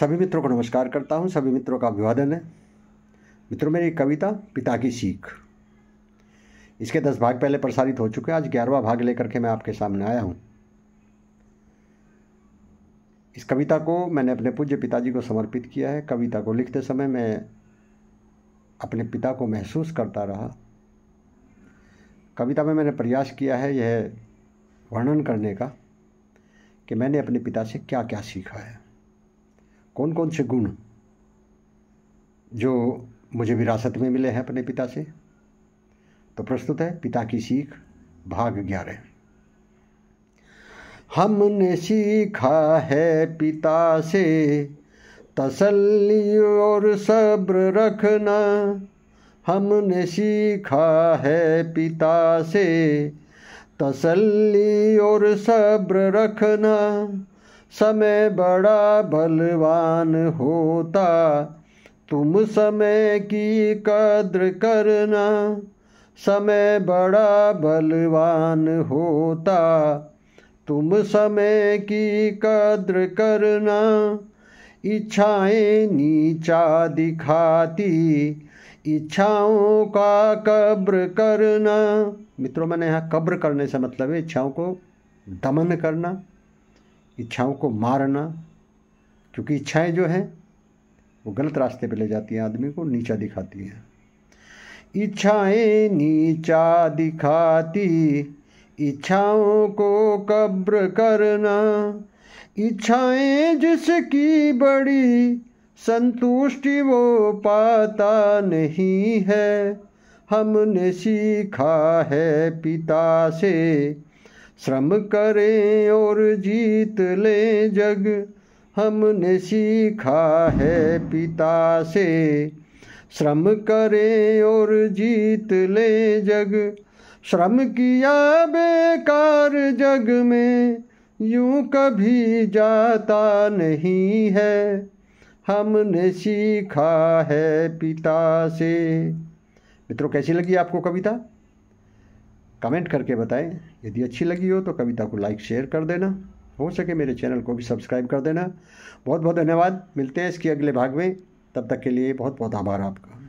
सभी मित्रों को नमस्कार करता हूँ सभी मित्रों का अभिवादन है मित्रों मेरी कविता पिता की सीख इसके दस भाग पहले प्रसारित हो चुके हैं आज ग्यारहवा भाग लेकर के मैं आपके सामने आया हूँ इस कविता को मैंने अपने पूज्य पिताजी को समर्पित किया है कविता को लिखते समय मैं अपने पिता को महसूस करता रहा कविता में मैंने प्रयास किया है यह वर्णन करने का कि मैंने अपने पिता से क्या क्या सीखा है कौन कौन से गुण जो मुझे विरासत में मिले हैं अपने पिता से तो प्रस्तुत है पिता की सीख भाग ग्यारह हमने सीखा है पिता से तसल्ली और सब्र रखना हमने सीखा है पिता से तसल्ली और सब्र रखना समय बड़ा बलवान होता तुम समय की कद्र करना समय बड़ा बलवान होता तुम समय की कद्र करना इच्छाएं नीचा दिखाती इच्छाओं का कब्र करना मित्रों मैंने यहाँ कब्र करने से मतलब है इच्छाओं को दमन करना इच्छाओं को मारना क्योंकि इच्छाएं जो हैं वो गलत रास्ते पे ले जाती हैं आदमी को नीचा दिखाती हैं इच्छाएं नीचा दिखाती इच्छाओं को कब्र करना इच्छाएं जिसकी बड़ी संतुष्टि वो पाता नहीं है हमने सीखा है पिता से श्रम करें और जीत ले जग हमने सीखा है पिता से श्रम करें और जीत ले जग श्रम किया बेकार जग में यूं कभी जाता नहीं है हमने सीखा है पिता से मित्रों कैसी लगी आपको कविता कमेंट करके बताएं यदि अच्छी लगी हो तो कविता को लाइक शेयर कर देना हो सके मेरे चैनल को भी सब्सक्राइब कर देना बहुत बहुत धन्यवाद मिलते हैं इसके अगले भाग में तब तक के लिए बहुत बहुत आभार आपका